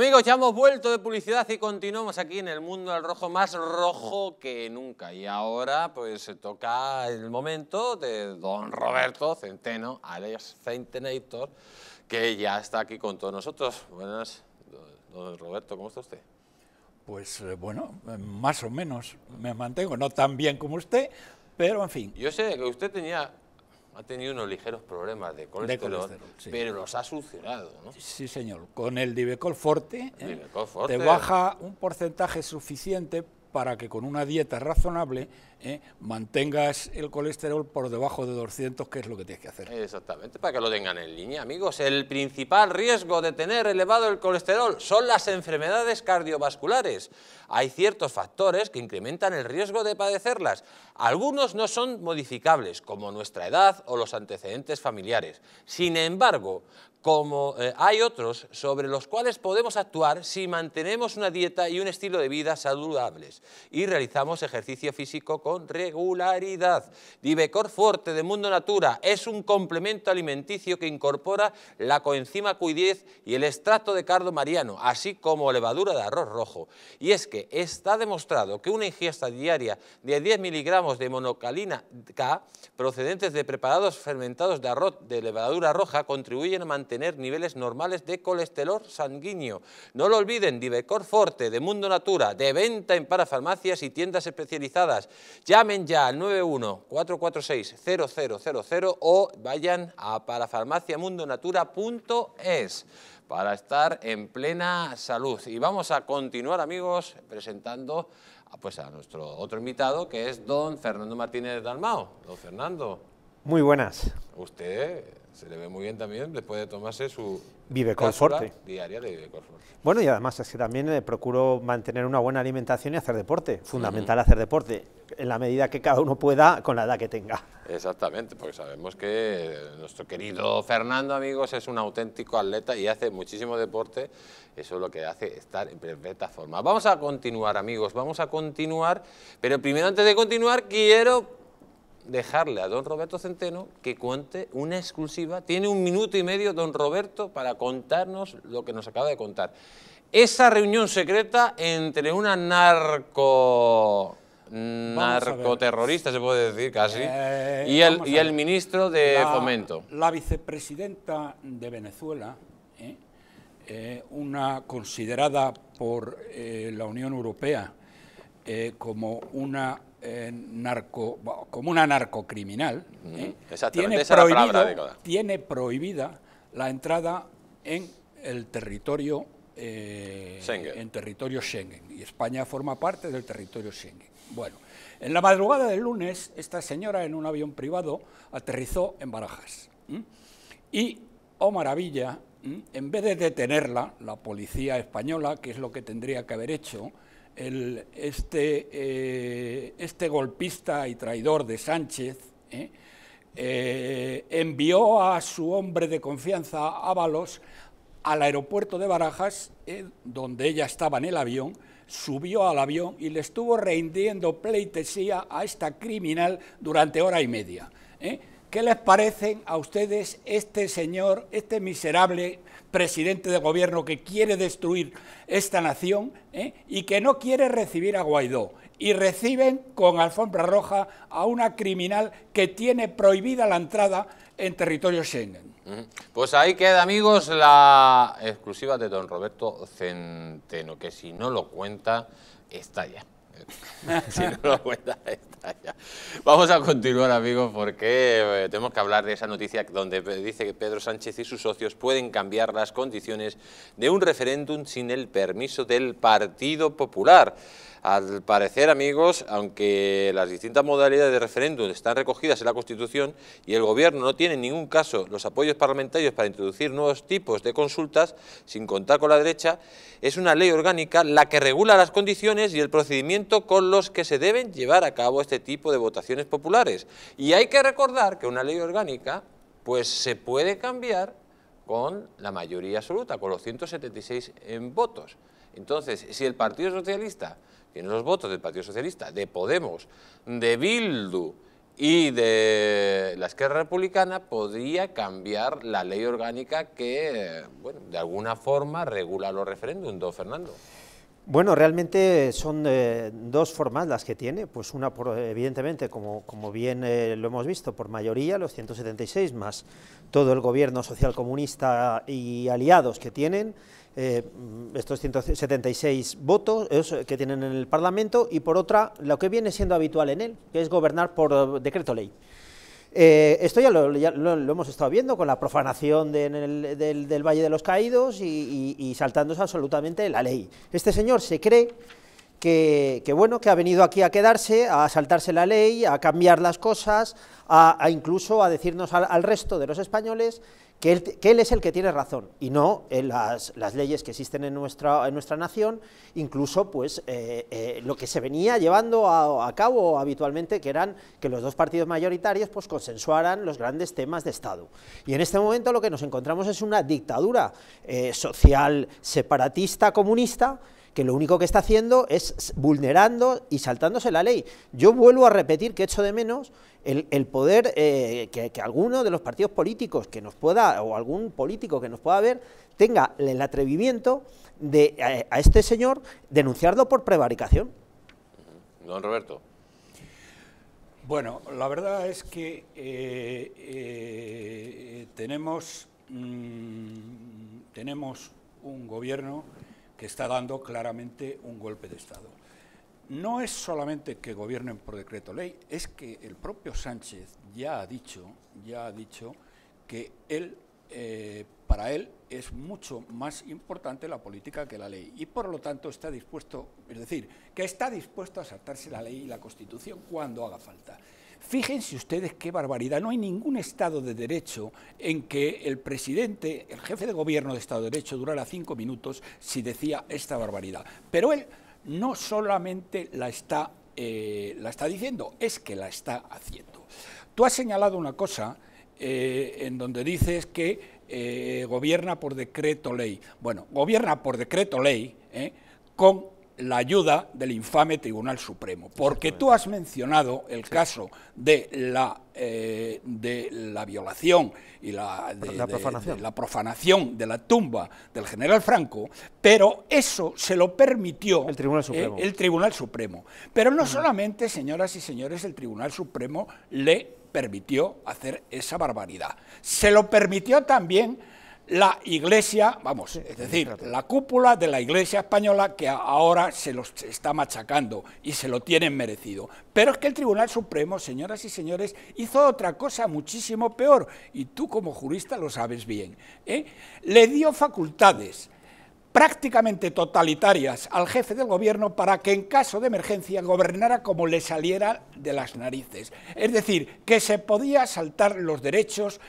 Amigos, ya hemos vuelto de publicidad y continuamos aquí en el mundo del rojo más rojo que nunca. Y ahora pues toca el momento de don Roberto Centeno, alias Centenator, que ya está aquí con todos nosotros. Buenas, don Roberto, ¿cómo está usted? Pues eh, bueno, eh, más o menos me mantengo, no tan bien como usted, pero en fin. Yo sé que usted tenía ha tenido unos ligeros problemas de colesterol, pero los ha solucionado. ¿no? Sí, señor. Con el Divecol Forte. ¿eh? te baja un porcentaje suficiente para que con una dieta razonable eh, mantengas el colesterol por debajo de 200, que es lo que tienes que hacer. Exactamente, para que lo tengan en línea, amigos. El principal riesgo de tener elevado el colesterol son las enfermedades cardiovasculares. Hay ciertos factores que incrementan el riesgo de padecerlas. Algunos no son modificables, como nuestra edad o los antecedentes familiares. Sin embargo, como eh, hay otros sobre los cuales podemos actuar si mantenemos una dieta y un estilo de vida saludables y realizamos ejercicio físico con regularidad. Divecor Forte de Mundo Natura es un complemento alimenticio que incorpora la coenzima Q10 y el extracto de cardo mariano, así como levadura de arroz rojo. Y es que está demostrado que una ingesta diaria de 10 miligramos de monocalina K procedentes de preparados fermentados de arroz de levadura roja contribuyen a mantener tener niveles normales de colesterol sanguíneo. No lo olviden, Divecor Forte, de Mundo Natura, de venta en parafarmacias y tiendas especializadas. Llamen ya al 91-446-0000 o vayan a parafarmaciamundonatura.es para estar en plena salud. Y vamos a continuar, amigos, presentando ah, pues, a nuestro otro invitado, que es don Fernando Martínez Dalmao. Don Fernando. Muy buenas. Usted se le ve muy bien también después de tomarse su vive diaria de vive Bueno, y además es que también eh, procuro mantener una buena alimentación y hacer deporte, fundamental hacer deporte, en la medida que cada uno pueda con la edad que tenga. Exactamente, porque sabemos que nuestro querido Fernando, amigos, es un auténtico atleta y hace muchísimo deporte, eso es lo que hace estar en perfecta forma. Vamos a continuar, amigos, vamos a continuar, pero primero antes de continuar quiero dejarle a don Roberto Centeno que cuente una exclusiva. Tiene un minuto y medio don Roberto para contarnos lo que nos acaba de contar. Esa reunión secreta entre una narco... narcoterrorista, se puede decir casi, eh, y, el, y el ministro de Fomento. La vicepresidenta de Venezuela, ¿eh? Eh, una considerada por la Unión Europea como una eh, como una narcocriminal, ¿eh? tiene, prohibida la entrada en el territorio eh, en territorio Schengen y España forma parte del territorio Schengen. Bueno, en la madrugada del lunes esta señora en un avión privado aterrizó en Barajas y, oh maravilla, en vez de detenerla, la policía española, que es lo que tendría que haber hecho, este, eh, este, golpista y traidor de Sánchez ¿eh? Eh, envió a su hombre de confianza, Ábalos, al aeropuerto de Barajas, donde ella estaba en el avión, subió al avión y le estuvo rindiendo pleitesía a esta criminal durante hora y media. ¿Qué les parecen a ustedes este señor, este miserable presidente de gobierno que quiere destruir esta nación eh, y que no quiere recibir a Guaidó? Y reciben con alfombra roja a una criminal que tiene prohibida la entrada en territorio Schengen. Pues ahí queda, amigos, la exclusiva de don Roberto Centeno, que si no lo cuenta, está ya. si no cuenta, está ya. Vamos a continuar, amigos, porque eh, tenemos que hablar de esa noticia donde dice que Pedro Sánchez y sus socios pueden cambiar las condiciones de un referéndum sin el permiso del Partido Popular. Al parecer, amigos, aunque las distintas modalidades de referéndum están recogidas en la Constitución y el Gobierno no tiene en ningún caso los apoyos parlamentarios para introducir nuevos tipos de consultas, sin contar con la derecha, es una ley orgánica la que regula las condiciones y el procedimiento con los que se deben llevar a cabo este tipo de votaciones populares. Y hay que recordar que una ley orgánica pues se puede cambiar con la mayoría absoluta, con los 176 en votos. Entonces, si el Partido Socialista tiene los votos del Partido Socialista, de Podemos, de Bildu y de la Esquerra Republicana, podría cambiar la ley orgánica que, bueno, de alguna forma regula los referéndums, don Fernando. Bueno, realmente son eh, dos formas las que tiene, pues una, por, evidentemente, como, como bien eh, lo hemos visto, por mayoría, los 176, más todo el gobierno social comunista y aliados que tienen, eh, estos 176 votos que tienen en el Parlamento, y por otra, lo que viene siendo habitual en él, que es gobernar por decreto ley. Eh, esto ya, lo, hemos estado viendo con la profanación del, Valle de los Caídos y, saltándose absolutamente la ley. Este señor se cree que, bueno, que ha venido aquí a quedarse, a saltarse la ley, a cambiar las cosas, a, incluso a decirnos al resto de los españoles que él, es el que tiene razón y no eh, las, leyes que existen en nuestra, en nuestra nación, incluso pues eh, eh, lo que se venía llevando a, cabo habitualmente, que eran que los dos partidos mayoritarios pues consensuaran los grandes temas de Estado. Y en este momento lo que nos encontramos es una dictadura social separatista comunista que lo único que está haciendo es vulnerando y saltándose la ley. Yo vuelvo a repetir que echo de menos el, poder eh, que, alguno de los partidos políticos que nos pueda, o algún político que nos pueda ver, tenga el atrevimiento de eh, a, este señor denunciarlo por prevaricación. Don Roberto. Bueno, la verdad es que eh, tenemos, mm, tenemos un gobierno que está dando claramente un golpe de Estado. No es solamente que gobiernen por decreto ley, es que el propio Sánchez ya ha dicho, ya ha dicho que él, eh, para él es mucho más importante la política que la ley y por lo tanto está dispuesto, es decir, que está dispuesto a saltarse la ley y la Constitución cuando haga falta. Fíjense ustedes qué barbaridad. No hay ningún Estado de Derecho en que el presidente, el jefe de gobierno de Estado de Derecho, durara cinco minutos si decía esta barbaridad. Pero él no solamente la está, eh, la está diciendo, es que la está haciendo. Tú has señalado una cosa eh, en donde dices que eh, gobierna por decreto ley. Bueno, gobierna por decreto ley con la ayuda del infame Tribunal Supremo. Porque tú has mencionado el caso de la, eh, de la violación y la, profanación. De, la, tumba del general Franco, pero eso se lo permitió el Tribunal Supremo. Eh, el Tribunal Supremo. Pero no solamente, señoras y señores, el Tribunal Supremo le permitió hacer esa barbaridad. Se lo permitió también la iglesia, vamos, es decir, la cúpula de la iglesia española que ahora se los está machacando y se lo tienen merecido. Pero es que el Tribunal Supremo, señoras y señores, hizo otra cosa muchísimo peor, y tú como jurista lo sabes bien. ¿eh? Le dio facultades prácticamente totalitarias al jefe del gobierno para que en caso de emergencia gobernara como le saliera de las narices. Es decir, que se podía saltar los derechos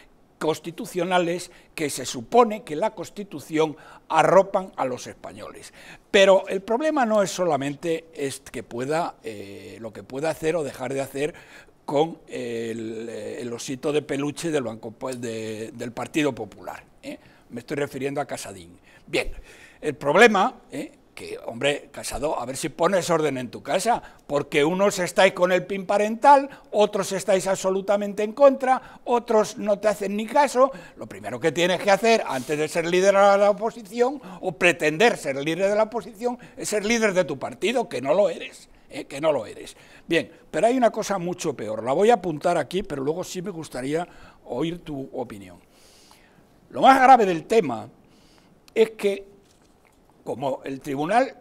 constitucionales que se supone que la Constitución arropan a los españoles. Pero el problema no es solamente es que pueda, eh, lo que pueda hacer o dejar de hacer con el, eh, osito de peluche del, Banco, Partido Popular. ¿eh? Me estoy refiriendo a Casadín. Bien, el problema, que, hombre, casado, a ver si pones orden en tu casa, porque unos estáis con el pin parental, otros estáis absolutamente en contra, otros no te hacen ni caso. Lo primero que tienes que hacer antes de ser líder de la oposición o pretender ser líder de la oposición es ser líder de tu partido, que no lo eres. ¿eh? que no lo eres. Bien, pero hay una cosa mucho peor. La voy a apuntar aquí, pero luego sí me gustaría oír tu opinión. Lo más grave del tema es que como el Tribunal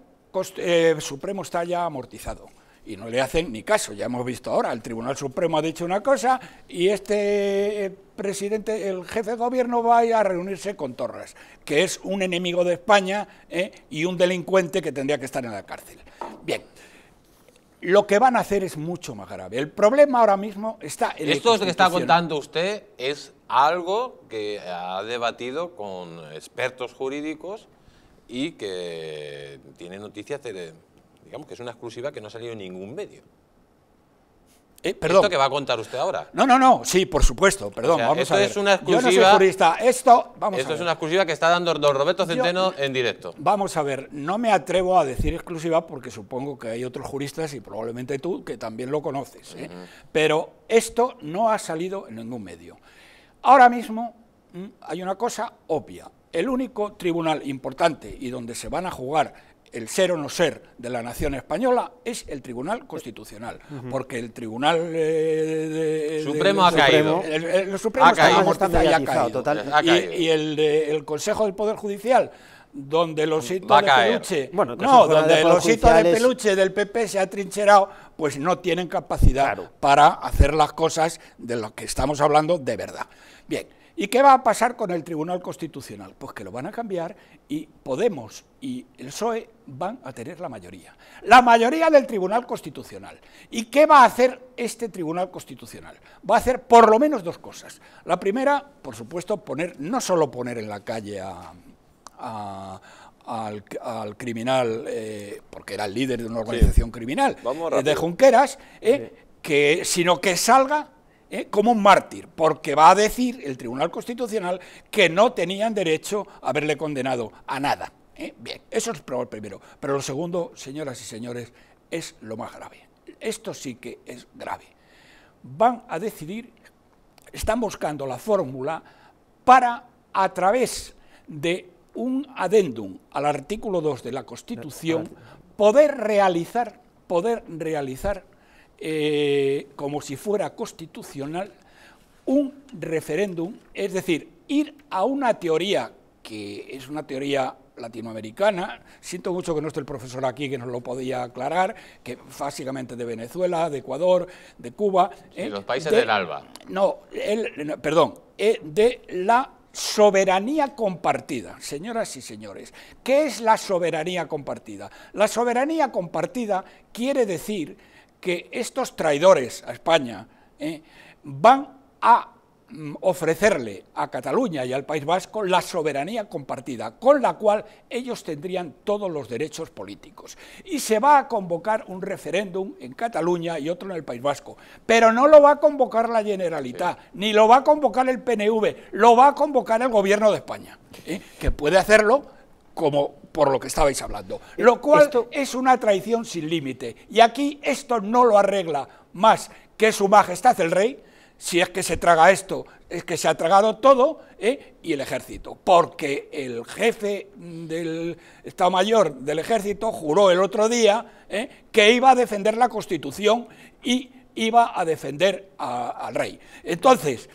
eh, Supremo está ya amortizado y no le hacen ni caso, ya hemos visto ahora, el Tribunal Supremo ha dicho una cosa y este eh, presidente, el jefe de gobierno va a, reunirse con Torres, que es un enemigo de España eh, y un delincuente que tendría que estar en la cárcel. Bien, lo que van a hacer es mucho más grave. El problema ahora mismo está en Esto que está contando usted es algo que ha debatido con expertos jurídicos y que tiene noticias, de, digamos que es una exclusiva que no ha salido en ningún medio. Eh, perdón. Esto que va a contar usted ahora. No, no, no, sí, por supuesto, perdón, vamos esto a ver. Es una exclusiva, Yo no soy jurista, esto, vamos es una exclusiva que está dando don Roberto Centeno en directo. Vamos a ver, no me atrevo a decir exclusiva porque supongo que hay otros juristas y probablemente tú que también lo conoces, ¿eh? pero esto no ha salido en ningún medio. Ahora mismo mm, hay una cosa obvia, el único tribunal importante y donde se van a jugar el ser o no ser de la nación española es el Tribunal Constitucional, porque el Tribunal Supremo ha caído. El, Supremo está y caído. Y, el, Consejo del Poder Judicial donde los osito de peluche, del PP se ha trincherado, pues no tienen capacidad para hacer las cosas de las que estamos hablando de verdad. Bien, ¿Y qué va a pasar con el Tribunal Constitucional? Pues que lo van a cambiar y Podemos y el PSOE van a tener la mayoría. La mayoría del Tribunal Constitucional. ¿Y qué va a hacer este Tribunal Constitucional? Va a hacer por lo menos dos cosas. La primera, por supuesto, poner, no solo poner en la calle al, criminal, eh, porque era el líder de una organización criminal, eh, de Junqueras, eh, sino que salga ¿eh? como un mártir, porque va a decir el Tribunal Constitucional que no tenían derecho a haberle condenado a nada. ¿eh? Bien, eso es el primero. Pero lo segundo, señoras y señores, es lo más grave. Esto sí que es grave. Van a decidir, están buscando la fórmula para, a través de un adendum al artículo 2 de la Constitución, poder realizar, poder realizar eh, como si fuera constitucional, un referéndum, es decir, ir a una teoría que es una teoría latinoamericana, siento mucho que no esté el profesor aquí que nos lo podía aclarar, que básicamente de Venezuela, de Ecuador, de Cuba... Sí, ¿eh? los países del ALBA. No, el, perdón, eh, de la soberanía compartida, señoras y señores. ¿Qué es la soberanía compartida? La soberanía compartida quiere decir que estos traidores a España eh, van a mm, ofrecerle a Cataluña y al País Vasco la soberanía compartida, con la cual ellos tendrían todos los derechos políticos. Y se va a convocar un referéndum en Cataluña y otro en el País Vasco, pero no lo va a convocar la Generalitat, ni lo va a convocar el PNV, lo va a convocar el Gobierno de España, eh, que puede hacerlo como por lo que estabais hablando. Eh, lo cual es una traición sin límite. Y aquí esto no lo arregla más que su majestad el rey, si es que se traga esto, es que se ha tragado todo, eh, y el ejército. Porque el jefe del Estado Mayor del ejército juró el otro día eh, que iba a defender la Constitución y iba a defender al rey. Entonces,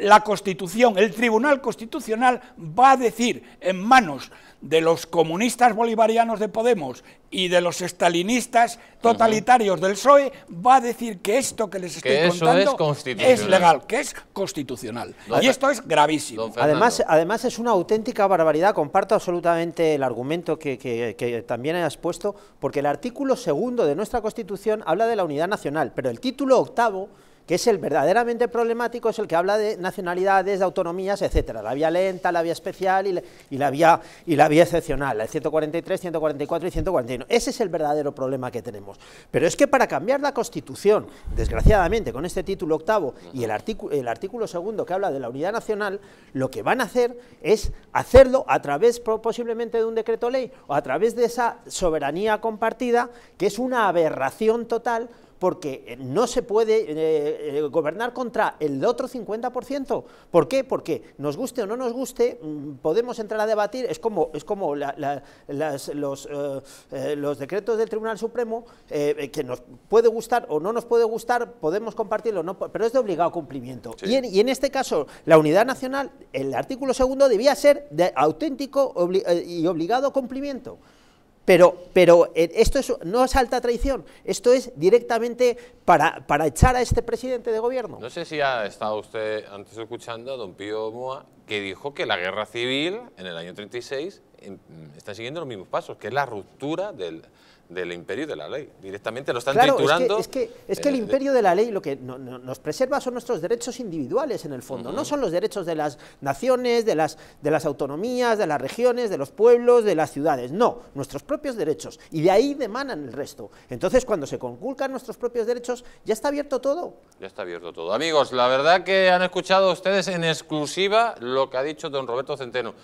la Constitución, el Tribunal Constitucional va a decir en manos de los comunistas bolivarianos de Podemos y de los estalinistas totalitarios del PSOE, va a decir que esto que les estoy contando es, legal, que es constitucional. y esto es gravísimo. Además, además es una auténtica barbaridad, comparto absolutamente el argumento que, que también has puesto, porque el artículo segundo de nuestra Constitución habla de la unidad nacional, pero el título octavo es el verdaderamente problemático, es el que habla de nacionalidades, de autonomías, etcétera, la vía lenta, la vía especial y la, vía, y la vía excepcional, el 143, 144 y 141. Ese es el verdadero problema que tenemos. Pero es que para cambiar la Constitución, desgraciadamente, con este título octavo y el artículo segundo que habla de la unidad nacional, lo que van a hacer es hacerlo a través posiblemente de un decreto ley o a través de esa soberanía compartida, que es una aberración total porque eh, no se puede eh, eh, gobernar contra el otro 50%. ¿Por qué? Porque nos guste o no nos guste, mm, podemos entrar a debatir, es como, es como los, decretos del Tribunal Supremo, que nos puede gustar o no nos puede gustar, podemos compartirlo, no, pero es de obligado cumplimiento. Y, en, este caso, la unidad nacional, el artículo segundo debía ser de auténtico y obligado cumplimiento. Pero, pero eh, esto es, no es alta traición, esto es directamente para, para, echar a este presidente de gobierno. No sé si ha estado usted antes escuchando a don Pío Moa, que dijo que la guerra civil en el año 36 está siguiendo los mismos pasos, que es la ruptura del, del imperio de la ley. Directamente lo están triturando. Es que, es que, el imperio de la ley lo que nos preserva son nuestros derechos individuales, en el fondo. No son los derechos de las naciones, de las, de las autonomías, de las regiones, de los pueblos, de las ciudades. No, nuestros propios derechos. Y de ahí demanan el resto. Entonces, cuando se conculcan nuestros propios derechos, ya está abierto todo. Ya está abierto todo. Amigos, la verdad que han escuchado ustedes en exclusiva lo que ha dicho don Roberto Centeno.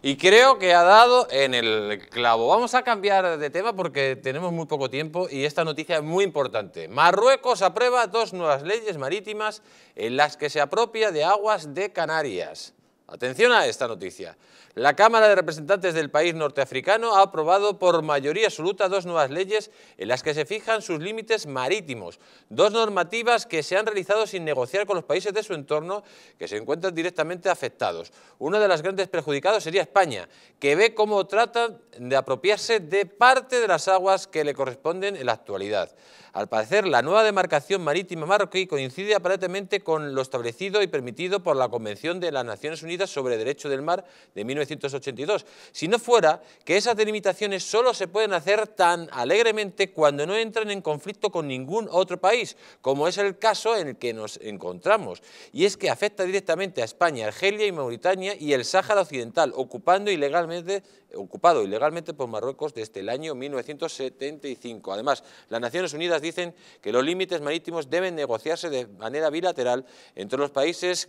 Y creo que ha dado en el clavo. Vamos a cambiar de tema porque tenemos tenemos muy poco tiempo y esta noticia es muy importante. Marruecos aprueba dos nuevas leyes marítimas en las que se apropia de aguas de Canarias. Atención a esta noticia. La Cámara de Representantes del país norteafricano ha aprobado por mayoría absoluta dos nuevas leyes en las que se fijan sus límites marítimos, dos normativas que se han realizado sin negociar con los países de su entorno que se encuentran directamente afectados. Uno de los grandes perjudicados sería España, que ve cómo trata de apropiarse de parte de las aguas que le corresponden en la actualidad. Al parecer, la nueva demarcación marítima marroquí coincide aparentemente con lo establecido y permitido por la Convención de las Naciones Unidas sobre Derecho del Mar de 1982, si no fuera que esas delimitaciones solo se pueden hacer tan alegremente cuando no entran en conflicto con ningún otro país, como es el caso en el que nos encontramos, y es que afecta directamente a España, Argelia y Mauritania y el Sáhara Occidental, ocupando ilegalmente, ocupado ilegalmente por Marruecos desde el año 1975. Además, las Naciones Unidas dicen que los límites marítimos deben negociarse de manera bilateral entre los países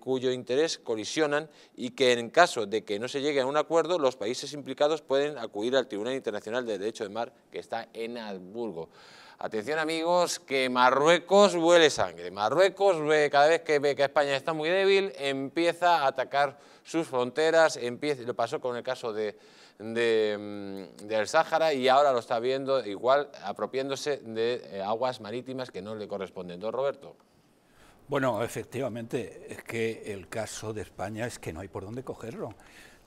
cuyo interés colisionan y que en caso de que no se llegue a un acuerdo, los países implicados pueden acudir al Tribunal Internacional de Derecho de Mar, que está en Habsburgo. Atención amigos, que Marruecos huele sangre. Marruecos, cada vez que ve que España está muy débil, empieza a atacar sus fronteras, lo pasó con el caso de de, mm, del Sáhara y ahora lo está viendo igual apropiándose de eh, aguas marítimas que no le corresponden. Don Roberto. Bueno, efectivamente, es que el caso de España es que no hay por dónde cogerlo.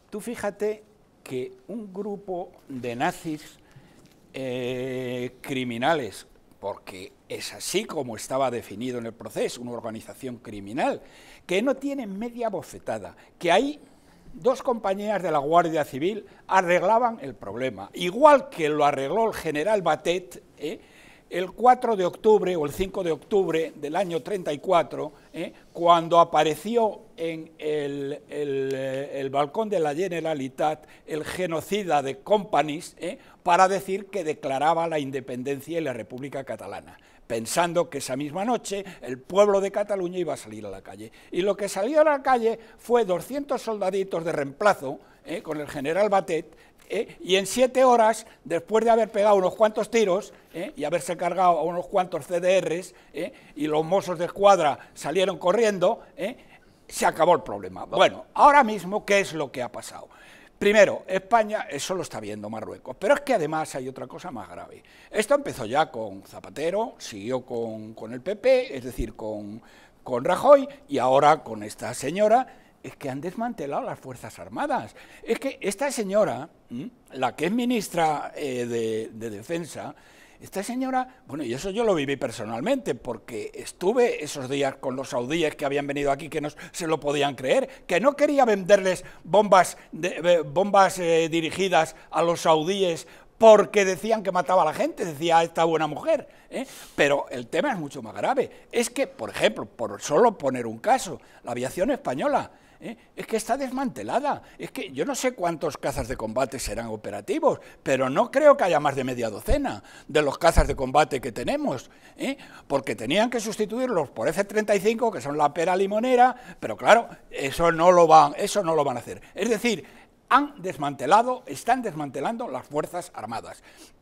Tú fíjate que un grupo de nazis eh, criminales, porque es así como estaba definido en el proceso, una organización criminal, que no tiene media bofetada, que hay dos compañías de la Guardia Civil arreglaban el problema, igual que lo arregló el general Batet ¿eh? el 4 de octubre o el 5 de octubre del año 34, ¿eh? cuando apareció en eh, el, balcón de la Generalitat el genocida de Companys eh, para decir que declaraba la independencia y la República Catalana, pensando que esa misma noche el pueblo de Cataluña iba a salir a la calle. Y lo que salió a la calle fue 200 soldaditos de reemplazo eh, con el general Batet, y en siete horas, después de haber pegado unos cuantos tiros y haberse cargado a unos cuantos CDRs, y los mozos de escuadra salieron corriendo, se acabó el problema. Bueno, ahora mismo, ¿qué es lo que ha pasado? Primero, España, eso lo está viendo Marruecos, pero es que además hay otra cosa más grave. Esto empezó ya con Zapatero, siguió con, el PP, es decir, con, con Rajoy y ahora con esta señora, es que han desmantelado las Fuerzas Armadas. Es que esta señora, la que es ministra eh, de, de Defensa, esta señora, bueno, y eso yo lo viví personalmente, porque estuve esos días con los saudíes que habían venido aquí, que no se lo podían creer, que no quería venderles bombas, eh, bombas eh, dirigidas a los saudíes porque decían que mataba a la gente, decía esta buena mujer. ¿eh? Pero el tema es mucho más grave. Es que, por ejemplo, por solo poner un caso, la aviación española, ¿Eh? es que está desmantelada. Es que yo no sé cuántos cazas de combate serán operativos, pero no creo que haya más de media docena de los cazas de combate que tenemos, ¿eh? porque tenían que sustituirlos por F-35, que son la pera limonera, pero claro, eso no lo eso no lo van a hacer. Es decir, han desmantelado, están desmantelando las Fuerzas Armadas.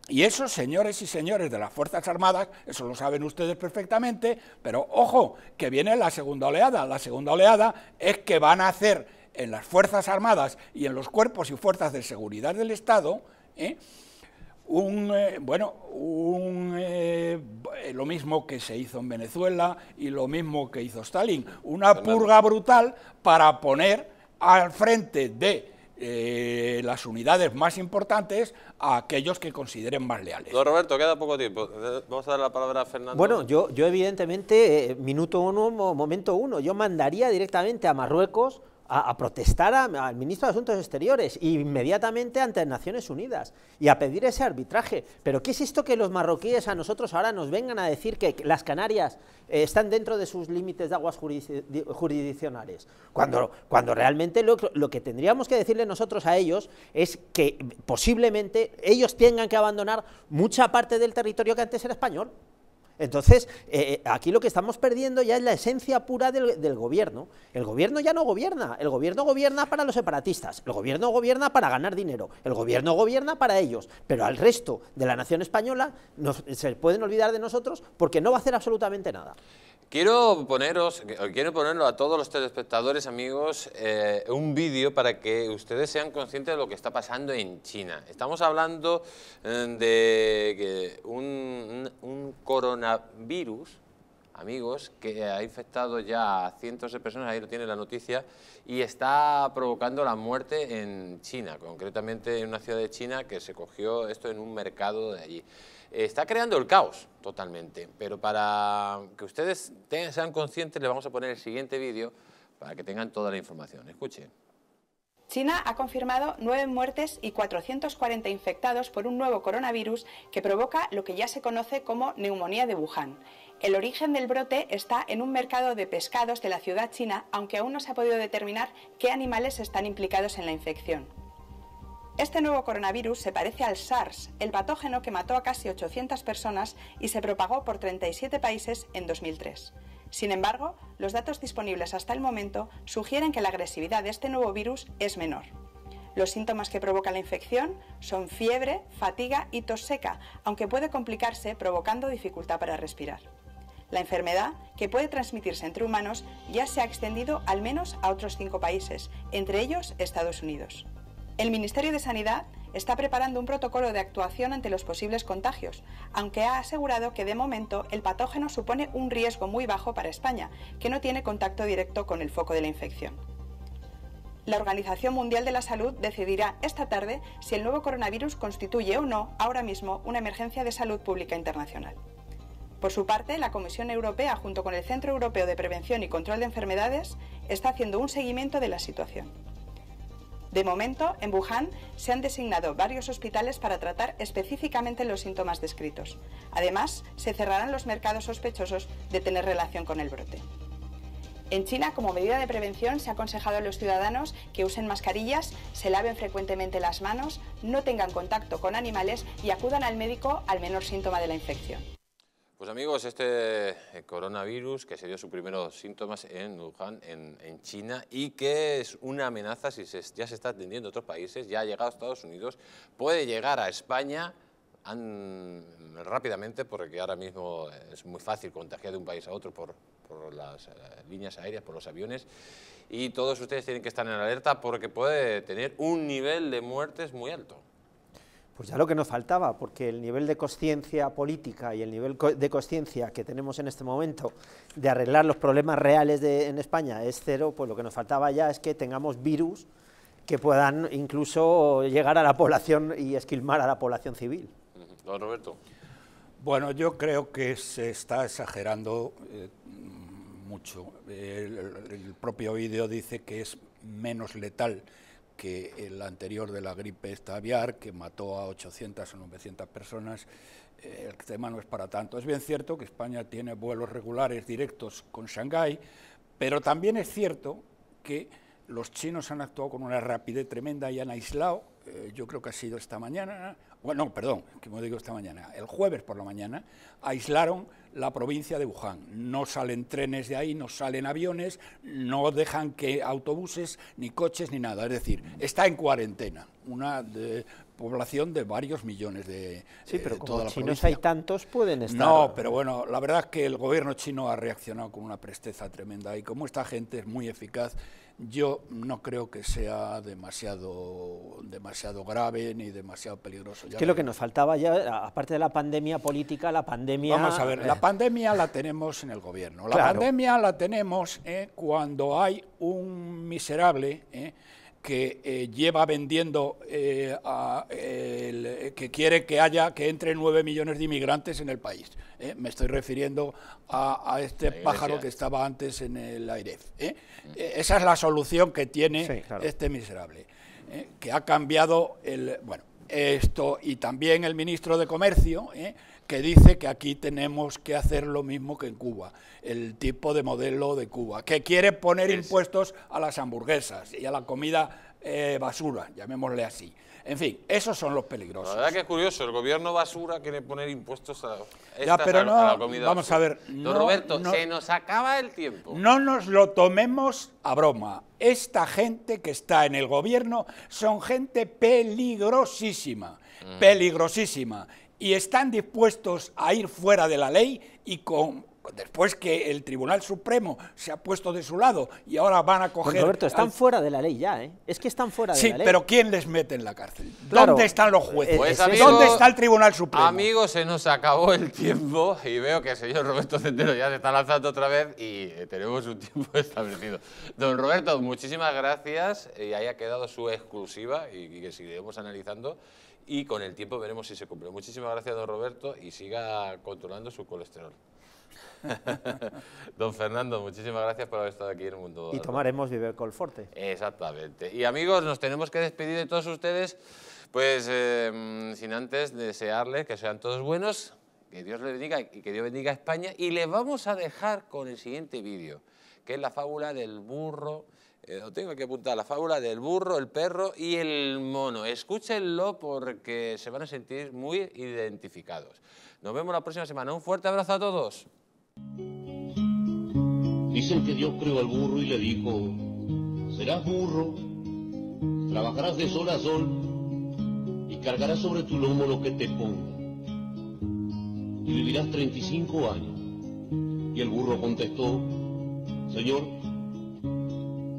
Y esos señores y señores de las Fuerzas Armadas, eso lo saben ustedes perfectamente, pero ojo, que viene la segunda oleada. La segunda oleada es que van a hacer en las Fuerzas Armadas y en los cuerpos y fuerzas de seguridad del Estado, ¿eh? un, eh, bueno, eh, lo mismo que se hizo en Venezuela y lo mismo que hizo Stalin, una purga brutal para poner al frente de eh, las unidades más importantes a aquellos que consideren más leales. Don Roberto, queda poco tiempo. Vamos a dar la palabra a Fernando. Bueno, yo, yo evidentemente, eh, minuto uno, momento uno, yo mandaría directamente a Marruecos a, protestar al ministro de Asuntos Exteriores e inmediatamente ante Naciones Unidas y a pedir ese arbitraje. Pero ¿qué es esto que los marroquíes a nosotros ahora nos vengan a decir que las Canarias eh, están dentro de sus límites de aguas jurisdiccionales? Cuando, cuando realmente lo, lo que tendríamos que decirle nosotros a ellos es que posiblemente ellos tengan que abandonar mucha parte del territorio que antes era español. Entonces, eh, eh, aquí lo que estamos perdiendo ya es la esencia pura del, gobierno. El gobierno ya no gobierna, el gobierno gobierna para los separatistas, el gobierno gobierna para ganar dinero, el gobierno gobierna para ellos, pero al resto de la nación española se pueden olvidar de nosotros porque no va a hacer absolutamente nada. Quiero poneros, quiero ponerlo a todos los telespectadores, amigos, eh, un vídeo para que ustedes sean conscientes de lo que está pasando en China. Estamos hablando eh, de un, un, coronavirus, amigos, que ha infectado ya a cientos de personas, ahí lo tiene la noticia, y está provocando la muerte en China, concretamente en una ciudad de China que se cogió esto en un mercado de allí está creando el caos totalmente. Pero para que ustedes sean conscientes, les vamos a poner el siguiente vídeo para que tengan toda la información. Escuchen. China ha confirmado nueve muertes y 440 infectados por un nuevo coronavirus que provoca lo que ya se conoce como neumonía de Wuhan. El origen del brote está en un mercado de pescados de la ciudad china, aunque aún no se ha podido determinar qué animales están implicados en la infección. Este nuevo coronavirus se parece al SARS, el patógeno que mató a casi 800 personas y se propagó por 37 países en 2003. Sin embargo, los datos disponibles hasta el momento sugieren que la agresividad de este nuevo virus es menor. Los síntomas que provoca la infección son fiebre, fatiga y tos seca, aunque puede complicarse provocando dificultad para respirar. La enfermedad, que puede transmitirse entre humanos, ya se ha extendido al menos a otros cinco países, entre ellos Estados Unidos. El Ministerio de Sanidad está preparando un protocolo de actuación ante los posibles contagios, aunque ha asegurado que de momento el patógeno supone un riesgo muy bajo para España, que no tiene contacto directo con el foco de la infección. La Organización Mundial de la Salud decidirá esta tarde si el nuevo coronavirus constituye o no ahora mismo una emergencia de salud pública internacional. Por su parte, la Comisión Europea, junto con el Centro Europeo de Prevención y Control de Enfermedades, está haciendo un seguimiento de la situación. De momento, en Wuhan se han designado varios hospitales para tratar específicamente los síntomas descritos. Además, se cerrarán los mercados sospechosos de tener relación con el brote. En China, como medida de prevención, se ha aconsejado a los ciudadanos que usen mascarillas, se laven frecuentemente las manos, no tengan contacto con animales y acudan al médico al menor síntoma de la infección. Pues amigos, este eh, coronavirus que se dio sus primeros síntomas en Wuhan, en, China, y que es una amenaza, si ya se está atendiendo a otros países, ya ha llegado a Estados Unidos, puede llegar a España rápidamente, porque ahora mismo es muy fácil contagiar de un país a otro por, las eh, líneas aéreas, por los aviones, y todos ustedes tienen que estar en alerta porque puede tener un nivel de muertes muy alto pues ya lo que nos faltaba, porque el nivel de conciencia política y el nivel de conciencia que tenemos en este momento de arreglar los problemas reales en España es cero, pues lo que nos faltaba ya es que tengamos virus que puedan incluso llegar a la población y esquilmar a la población civil. Don Roberto. Bueno, yo creo que se está exagerando eh, mucho. El, el propio vídeo dice que es menos letal que el anterior de la gripe esta aviar, que mató a 800 o 900 personas, eh, el tema no es para tanto. Es bien cierto que España tiene vuelos regulares directos con Shanghái, pero también es cierto que los chinos han actuado con una rapidez tremenda y han aislado, eh, yo creo que ha sido esta mañana, bueno, perdón, que me digo esta mañana, el jueves por la mañana, aislaron la provincia de Wuhan. No salen trenes de ahí, no salen aviones, no dejan que autobuses, ni coches, ni nada. Es decir, está en cuarentena. Una población de varios millones de Sí, pero eh, como hay tantos, pueden estar... No, pero bueno, la verdad es que el gobierno chino ha reaccionado con una presteza tremenda y como esta gente es muy eficaz, yo no creo que sea demasiado, demasiado grave ni demasiado peligroso. es que lo que nos faltaba ya, aparte de la pandemia política, la pandemia... Vamos a ver, la eh. pandemia la tenemos en el gobierno. La pandemia la tenemos eh, cuando hay un miserable... Eh, que eh, lleva vendiendo, eh, que quiere que haya, que entre nueve millones de inmigrantes en el país. ¿eh? Me estoy refiriendo a, este pájaro que estaba antes en el aire. Mm. Esa es la solución que tiene este miserable, que ha cambiado el... Bueno, esto, y también el ministro de Comercio, que dice que aquí tenemos que hacer lo mismo que en Cuba, el tipo de modelo de Cuba, que quiere poner impuestos a las hamburguesas y a la comida eh, basura, llamémosle así. En fin, esos son los peligrosos. La verdad que es curioso, el gobierno basura quiere poner impuestos a, la comida Vamos a ver. Roberto, se nos acaba el tiempo. No nos lo tomemos a broma. Esta gente que está en el gobierno son gente peligrosísima, mm. peligrosísima y están dispuestos a ir fuera de la ley y, con, después que el Tribunal Supremo se ha puesto de su lado y ahora van a coger... Roberto, están fuera de la ley ya, ¿eh? Es que están fuera de la ley. Sí, pero ¿quién les mete en la cárcel? ¿Dónde están los jueces? Eh, pues, ¿Dónde está el Tribunal Supremo? Amigos, se nos acabó el tiempo y veo que el señor Roberto Centeno ya se está lanzando otra vez y eh, tenemos un tiempo establecido. Don Roberto, muchísimas gracias y eh, haya quedado su exclusiva y, y que seguiremos analizando y con el tiempo veremos si se cumple. Muchísimas gracias, don Roberto, y siga controlando su colesterol. Don Fernando, muchísimas gracias por haber estado aquí en el mundo. Y tomaremos Viver Colforte. Exactamente. Y amigos, nos tenemos que despedir de todos ustedes, pues em, sin antes desearles que sean todos buenos, que Dios les bendiga y que Dios bendiga a España. Y les vamos a dejar con el siguiente vídeo, que es la fábula del burro. no eh, tengo que apuntar, la fábula del burro, el perro y el mono. Escúchenlo porque se van a sentir muy identificados. Nos vemos la próxima semana. Un fuerte abrazo a todos. Dicen que Dios creó al burro y le dijo, serás burro, trabajarás de sol a sol y cargarás sobre tu lomo lo que te ponga. Y vivirás 35 años. Y el burro contestó, Señor,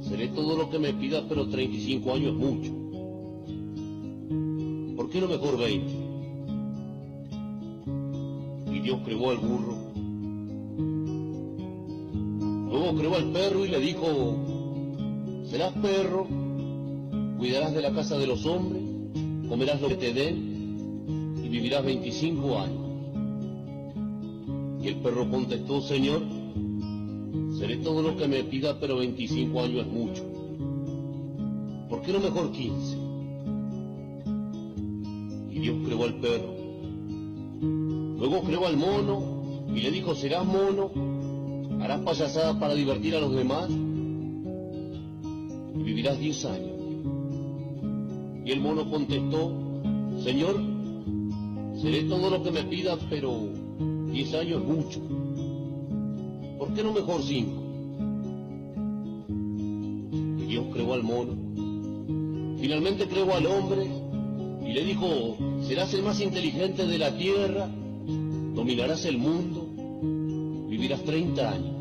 seré todo lo que me pidas, pero 35 años es mucho. ¿Por qué no mejor 20? Y Dios creó al burro Luego creó al perro y le dijo, serás perro, cuidarás de la casa de los hombres, comerás lo que te den y vivirás 25 años. Y el perro contestó, Señor, seré todo lo que me pida, pero 25 años es mucho. ¿Por qué no mejor 15? Y Dios creó al perro. Luego creó al mono y le dijo, serás mono, harás payasadas para divertir a los demás y vivirás diez años. Y el mono contestó, Señor, seré todo lo que me pidas, pero diez años es mucho. ¿Por qué no mejor cinco? Y Dios creó al mono. Finalmente creó al hombre y le dijo, serás el más inteligente de la tierra, dominarás el mundo vivirás 30 años.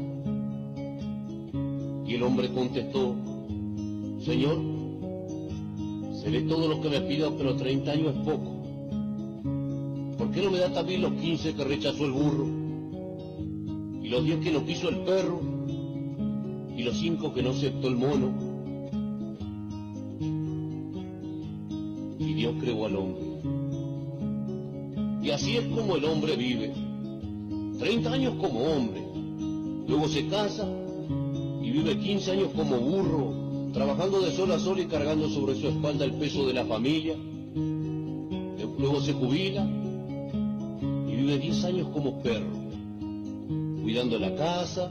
Y el hombre contestó, Señor, se ve todo lo que me pido, pero 30 años es poco. ¿Por qué no me da también los 15 que rechazó el burro? Y los 10 que no quiso el perro? Y los 5 que no aceptó el mono? Y Dios creó al hombre. Y así es como el hombre vive 30 años como hombre, luego se casa y vive 15 años como burro, trabajando de sol a sol y cargando sobre su espalda el peso de la familia. Luego se jubila y vive 10 años como perro, cuidando la casa,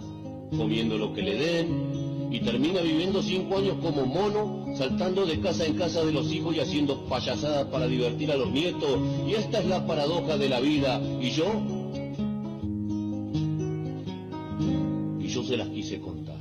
comiendo lo que le den y termina viviendo 5 años como mono, saltando de casa en casa de los hijos y haciendo payasadas para divertir a los nietos. Y esta es la paradoja de la vida. Y yo se las quise contar.